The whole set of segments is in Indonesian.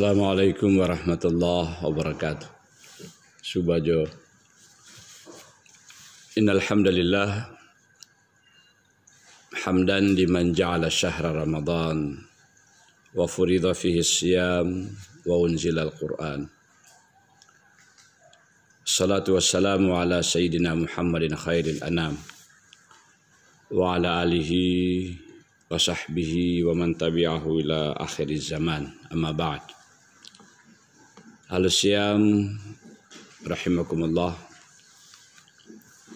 Assalamualaikum warahmatullahi wabarakatuh. Subajo. Innal hamdalillah hamdan liman ja'ala syahra Ramadan wa furida fihi siyam wa unzila al-Qur'an. Salatu wassalamu ala sayyidina Muhammadin khairil anam wa ala alihi wa sahbihi wa man tabi'ahu ila akhir zaman amma ba'd al rahimakumullah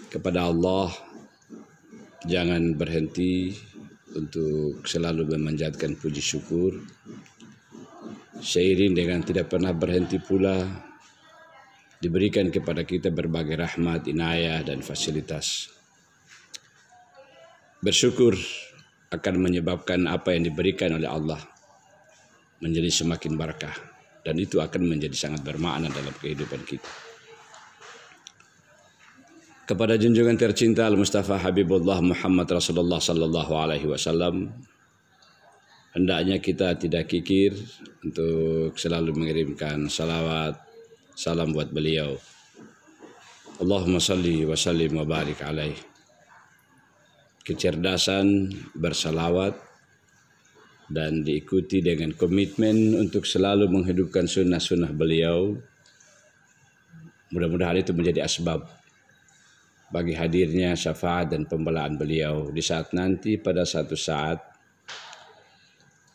kepada Allah jangan berhenti untuk selalu memanjatkan puji syukur seiring dengan tidak pernah berhenti pula diberikan kepada kita berbagai rahmat, inayah dan fasilitas. Bersyukur akan menyebabkan apa yang diberikan oleh Allah menjadi semakin berkah dan itu akan menjadi sangat bermakna dalam kehidupan kita. Kepada junjungan tercinta Al Mustafa Habibullah Muhammad Rasulullah Sallallahu Alaihi Wasallam, hendaknya kita tidak kikir untuk selalu mengirimkan salawat, salam buat beliau. Allahumma salli wa sallim wa barik alaih. Kecerdasan bersalawat dan diikuti dengan komitmen untuk selalu menghidupkan sunnah-sunnah beliau. Mudah-mudahan itu menjadi asbab bagi hadirnya syafaat dan pembelaan beliau di saat nanti pada satu saat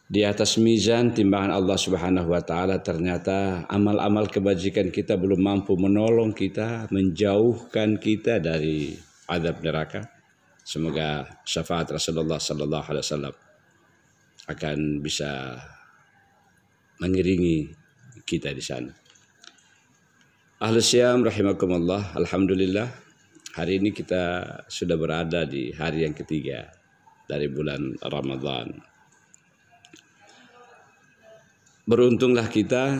di atas mizan timbangan Allah Subhanahu wa taala ternyata amal-amal kebajikan kita belum mampu menolong kita, menjauhkan kita dari azab neraka. Semoga syafaat Rasulullah sallallahu alaihi wasallam akan bisa mengiringi kita di sana. Ahlus siam rahimakumullah, alhamdulillah hari ini kita sudah berada di hari yang ketiga dari bulan Ramadhan. Beruntunglah kita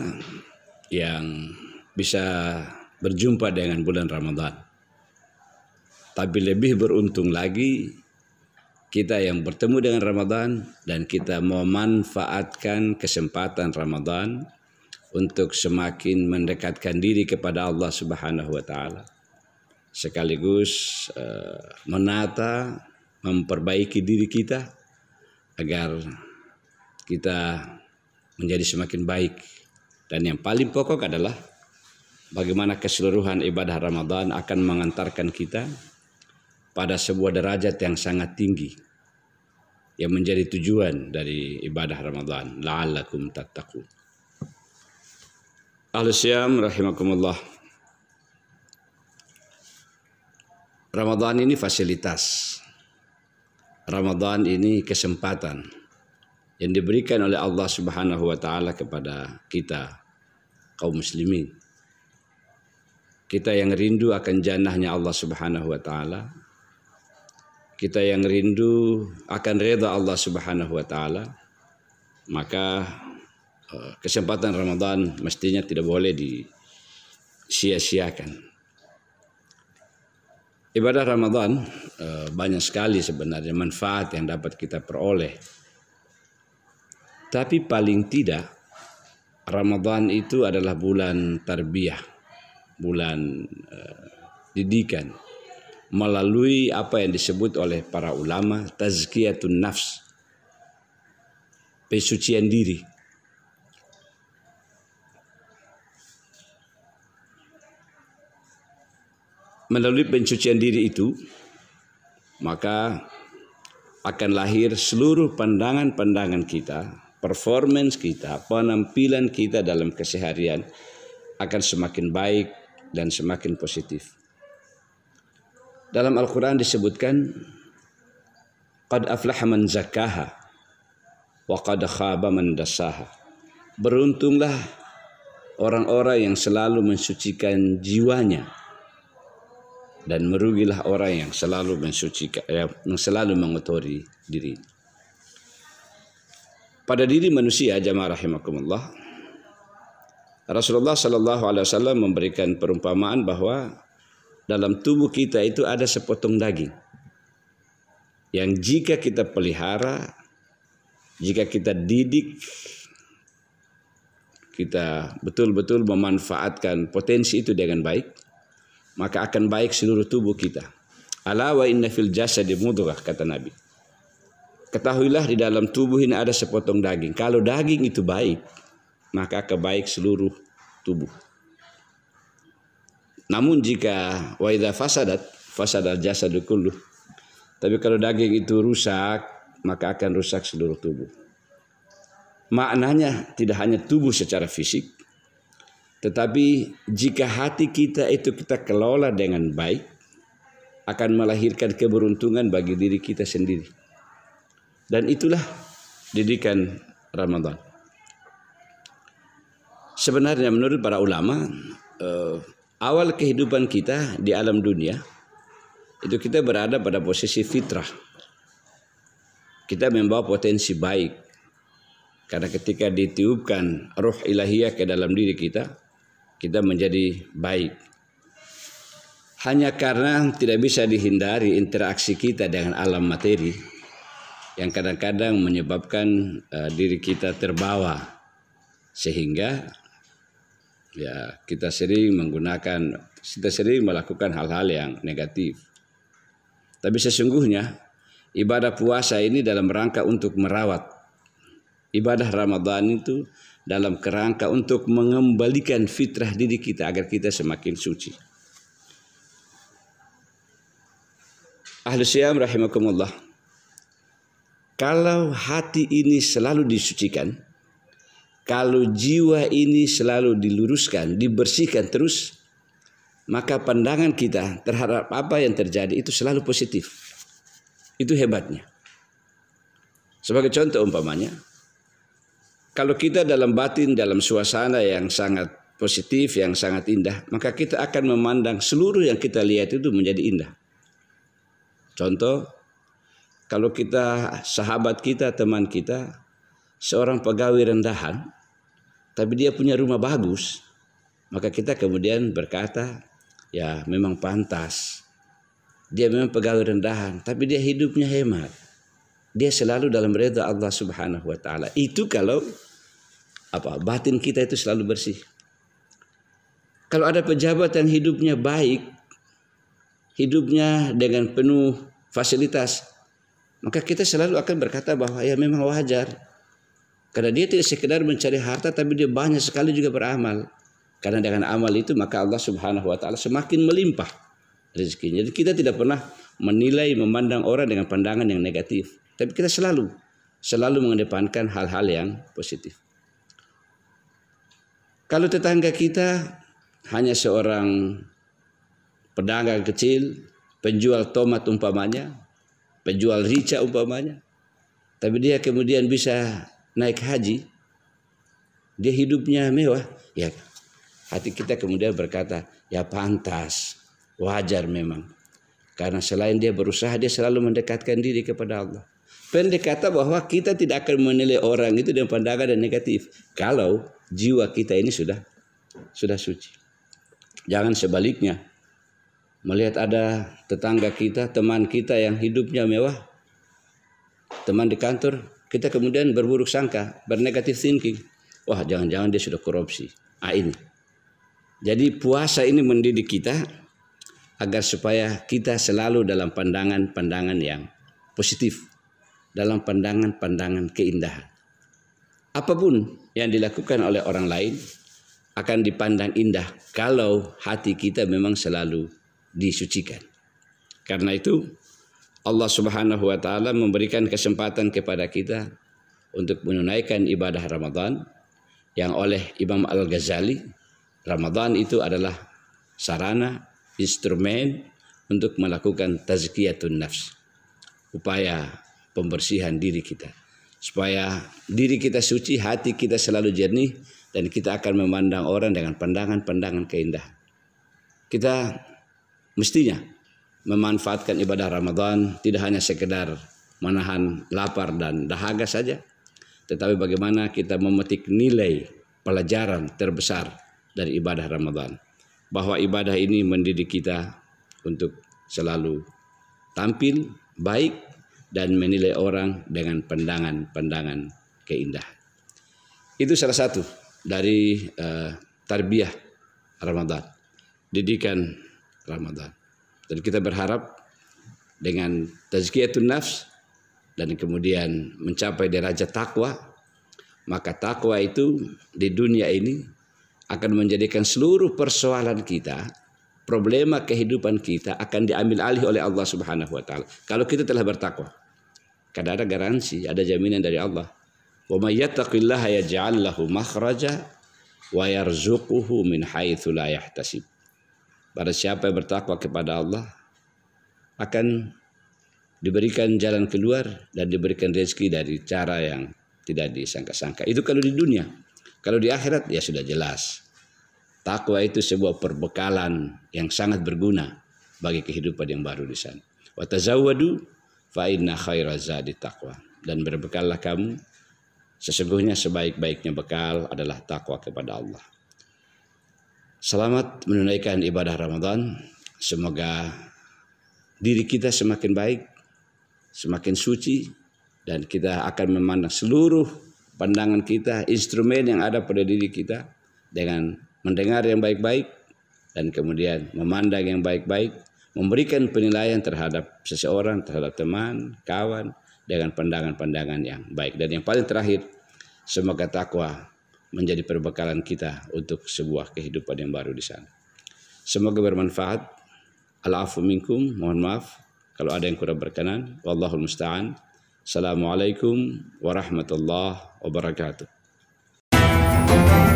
yang bisa berjumpa dengan bulan Ramadhan. Tapi lebih beruntung lagi kita yang bertemu dengan Ramadan dan kita memanfaatkan kesempatan Ramadan untuk semakin mendekatkan diri kepada Allah Subhanahu wa taala. Sekaligus uh, menata, memperbaiki diri kita agar kita menjadi semakin baik dan yang paling pokok adalah bagaimana keseluruhan ibadah Ramadan akan mengantarkan kita pada sebuah derajat yang sangat tinggi yang menjadi tujuan dari ibadah Ramadan la'allakum tattaqun Ahlus Syam rahimakumullah Ramadan ini fasilitas Ramadan ini kesempatan yang diberikan oleh Allah Subhanahu wa taala kepada kita kaum muslimin kita yang rindu akan jannahnya Allah Subhanahu wa taala kita yang rindu akan reda Allah Subhanahu wa taala maka eh, kesempatan Ramadan mestinya tidak boleh disia-siakan. Ibadah Ramadan eh, banyak sekali sebenarnya manfaat yang dapat kita peroleh. Tapi paling tidak Ramadan itu adalah bulan tarbiyah, bulan eh, didikan melalui apa yang disebut oleh para ulama tazkiyatun nafs pesucian diri melalui pencucian diri itu maka akan lahir seluruh pandangan-pandangan kita, performance kita, penampilan kita dalam keseharian akan semakin baik dan semakin positif. Dalam Al-Quran disebutkan Qad aflaha man zakaha wa qad khaba man dasaha. Beruntunglah orang-orang yang selalu mensucikan jiwanya dan merugilah orang yang selalu mensucikan ya, yang selalu mengotori diri. Pada diri manusia jemaah rahimakumullah Rasulullah Shallallahu alaihi wasallam memberikan perumpamaan bahwa dalam tubuh kita itu ada sepotong daging. Yang jika kita pelihara, jika kita didik, kita betul-betul memanfaatkan potensi itu dengan baik, maka akan baik seluruh tubuh kita. Ala inna fil jasadi mudghah kata Nabi. Ketahuilah di dalam tubuh ini ada sepotong daging. Kalau daging itu baik, maka kebaik seluruh tubuh. Namun jika waida fasadat fasadat jasa kulluh. Tapi kalau daging itu rusak, maka akan rusak seluruh tubuh. Maknanya tidak hanya tubuh secara fisik, tetapi jika hati kita itu kita kelola dengan baik, akan melahirkan keberuntungan bagi diri kita sendiri. Dan itulah didikan Ramadan. Sebenarnya menurut para ulama, eh, awal kehidupan kita di alam dunia itu kita berada pada posisi fitrah. Kita membawa potensi baik. Karena ketika ditiupkan roh ilahiyah ke dalam diri kita, kita menjadi baik. Hanya karena tidak bisa dihindari interaksi kita dengan alam materi yang kadang-kadang menyebabkan uh, diri kita terbawa sehingga Ya, kita sering menggunakan, kita sering melakukan hal-hal yang negatif. Tapi sesungguhnya ibadah puasa ini dalam rangka untuk merawat. Ibadah Ramadan itu dalam kerangka untuk mengembalikan fitrah diri kita agar kita semakin suci. Ahlu siyam rahimakumullah. Kalau hati ini selalu disucikan, kalau jiwa ini selalu diluruskan, dibersihkan terus, maka pandangan kita terhadap apa yang terjadi itu selalu positif. Itu hebatnya. Sebagai contoh umpamanya, kalau kita dalam batin, dalam suasana yang sangat positif, yang sangat indah, maka kita akan memandang seluruh yang kita lihat itu menjadi indah. Contoh, kalau kita sahabat kita, teman kita, seorang pegawai rendahan, tapi dia punya rumah bagus, maka kita kemudian berkata, ya memang pantas. Dia memang pegawai rendahan, tapi dia hidupnya hemat. Dia selalu dalam reda Allah Subhanahu wa taala. Itu kalau apa? Batin kita itu selalu bersih. Kalau ada pejabat yang hidupnya baik, hidupnya dengan penuh fasilitas, maka kita selalu akan berkata bahwa ya memang wajar karena dia tidak sekedar mencari harta tapi dia banyak sekali juga beramal. Karena dengan amal itu maka Allah Subhanahu wa taala semakin melimpah rezekinya. Jadi kita tidak pernah menilai memandang orang dengan pandangan yang negatif, tapi kita selalu selalu mengedepankan hal-hal yang positif. Kalau tetangga kita hanya seorang pedagang kecil, penjual tomat umpamanya, penjual rica umpamanya, tapi dia kemudian bisa naik haji, dia hidupnya mewah, ya hati kita kemudian berkata, ya pantas, wajar memang. Karena selain dia berusaha, dia selalu mendekatkan diri kepada Allah. Pendekatan bahwa kita tidak akan menilai orang itu dengan pandangan dan negatif. Kalau jiwa kita ini sudah sudah suci. Jangan sebaliknya. Melihat ada tetangga kita, teman kita yang hidupnya mewah. Teman di kantor, kita kemudian berburuk sangka, bernegatif thinking. Wah, jangan-jangan dia sudah korupsi. Ah ini. Jadi puasa ini mendidik kita agar supaya kita selalu dalam pandangan-pandangan yang positif, dalam pandangan-pandangan keindahan. Apapun yang dilakukan oleh orang lain akan dipandang indah kalau hati kita memang selalu disucikan. Karena itu Allah Subhanahu wa taala memberikan kesempatan kepada kita untuk menunaikan ibadah Ramadan yang oleh Imam Al-Ghazali Ramadan itu adalah sarana instrumen untuk melakukan tazkiyatun nafs upaya pembersihan diri kita supaya diri kita suci, hati kita selalu jernih dan kita akan memandang orang dengan pandangan-pandangan keindahan. Kita mestinya memanfaatkan ibadah Ramadan tidak hanya sekedar menahan lapar dan dahaga saja, tetapi bagaimana kita memetik nilai pelajaran terbesar dari ibadah Ramadan. Bahwa ibadah ini mendidik kita untuk selalu tampil baik dan menilai orang dengan pandangan-pandangan keindahan. Itu salah satu dari uh, tarbiyah Ramadan, didikan Ramadan. Dan kita berharap dengan tazkiyatun nafs dan kemudian mencapai derajat takwa, maka takwa itu di dunia ini akan menjadikan seluruh persoalan kita, problema kehidupan kita akan diambil alih oleh Allah Subhanahu wa taala. Kalau kita telah bertakwa. Karena ada garansi, ada jaminan dari Allah. Wa may yattaqillaha yaj'al lahu makhraja wa yarzuquhu min haitsu la yahtasib. Pada siapa yang bertakwa kepada Allah akan diberikan jalan keluar dan diberikan rezeki dari cara yang tidak disangka-sangka. Itu kalau di dunia. Kalau di akhirat ya sudah jelas. Takwa itu sebuah perbekalan yang sangat berguna bagi kehidupan yang baru di sana. Wa tazawwadu fa inna khaira zadi taqwa. Dan berbekallah kamu sesungguhnya sebaik-baiknya bekal adalah takwa kepada Allah. Selamat menunaikan ibadah Ramadan. Semoga diri kita semakin baik, semakin suci, dan kita akan memandang seluruh pandangan kita, instrumen yang ada pada diri kita dengan mendengar yang baik-baik dan kemudian memandang yang baik-baik, memberikan penilaian terhadap seseorang, terhadap teman, kawan dengan pandangan-pandangan yang baik. Dan yang paling terakhir, semoga takwa menjadi perbekalan kita untuk sebuah kehidupan yang baru di sana. Semoga bermanfaat. al minkum, mohon maaf kalau ada yang kurang berkenan. Wallahu musta'an. Assalamualaikum warahmatullahi wabarakatuh.